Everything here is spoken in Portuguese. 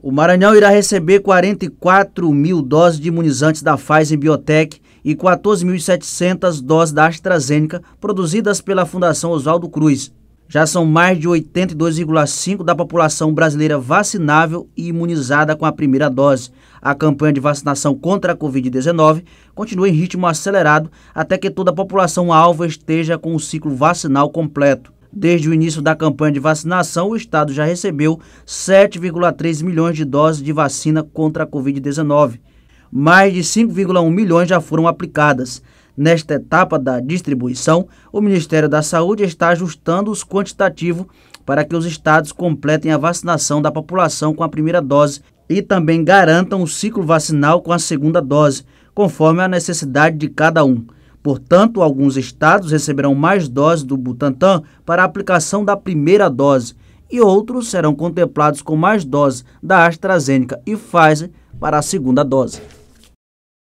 O Maranhão irá receber 44 mil doses de imunizantes da Pfizer Biotech e 14.700 doses da AstraZeneca produzidas pela Fundação Oswaldo Cruz. Já são mais de 82,5% da população brasileira vacinável e imunizada com a primeira dose. A campanha de vacinação contra a Covid-19 continua em ritmo acelerado até que toda a população alvo esteja com o ciclo vacinal completo. Desde o início da campanha de vacinação, o estado já recebeu 7,3 milhões de doses de vacina contra a Covid-19. Mais de 5,1 milhões já foram aplicadas. Nesta etapa da distribuição, o Ministério da Saúde está ajustando os quantitativos para que os estados completem a vacinação da população com a primeira dose e também garantam o ciclo vacinal com a segunda dose, conforme a necessidade de cada um. Portanto, alguns estados receberão mais doses do Butantan para a aplicação da primeira dose e outros serão contemplados com mais doses da AstraZeneca e Pfizer para a segunda dose.